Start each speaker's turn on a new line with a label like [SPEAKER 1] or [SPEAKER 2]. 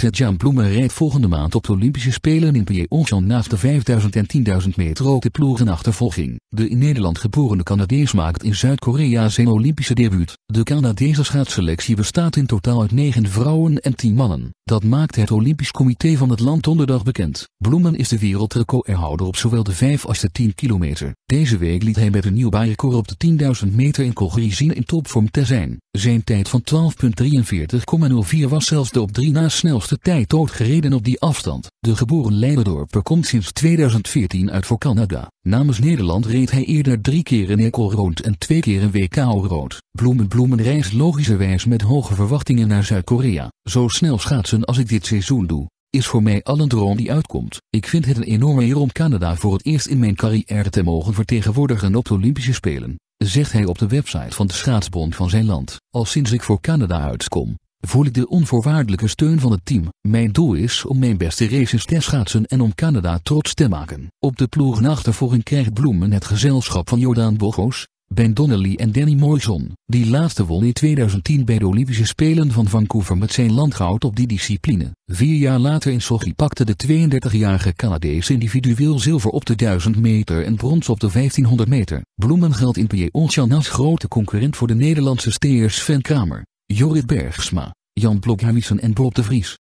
[SPEAKER 1] Tejan Bloemen rijdt volgende maand op de Olympische Spelen in Pyeongchang naast de 5000 en 10.000 meter ook de ploegenachtervolging. De in Nederland geboren Canadees maakt in Zuid-Korea zijn Olympische debuut. De Canadese schaatsselectie bestaat in totaal uit 9 vrouwen en 10 mannen. Dat maakt het Olympisch Comité van het land donderdag bekend. Bloemen is de wereldrecordhouder op zowel de 5 als de 10 kilometer. Deze week liet hij met een nieuw baanrecord op de 10.000 meter in Calgary zien in topvorm te zijn. Zijn tijd van 12.43,04 was zelfs de op 3 na snelste de tijd doodgereden gereden op die afstand. De geboren Leiderdorper komt sinds 2014 uit voor Canada. Namens Nederland reed hij eerder drie keer in rond en twee keer een WKO Rood. Bloemen Bloemen reist logischerwijs met hoge verwachtingen naar Zuid-Korea. Zo snel schaatsen als ik dit seizoen doe, is voor mij al een droom die uitkomt. Ik vind het een enorme eer om Canada voor het eerst in mijn carrière te mogen vertegenwoordigen op de Olympische Spelen zegt hij op de website van de Schaatsbond van zijn land. Al sinds ik voor Canada uitkom, voel ik de onvoorwaardelijke steun van het team. Mijn doel is om mijn beste races te schaatsen en om Canada trots te maken. Op de achtervolging krijgt Bloemen het gezelschap van Jordaan Bogos, Ben Donnelly en Danny Morrison. Die laatste won in 2010 bij de Olympische Spelen van Vancouver met zijn landgoud op die discipline. Vier jaar later in Sochi pakte de 32-jarige Canadees individueel zilver op de 1000 meter en brons op de 1500 meter. Bloemen geldt in pierre als grote concurrent voor de Nederlandse steers Sven Kramer. Jorrit Bergsma, Jan Blokhuizen en Bob de Vries.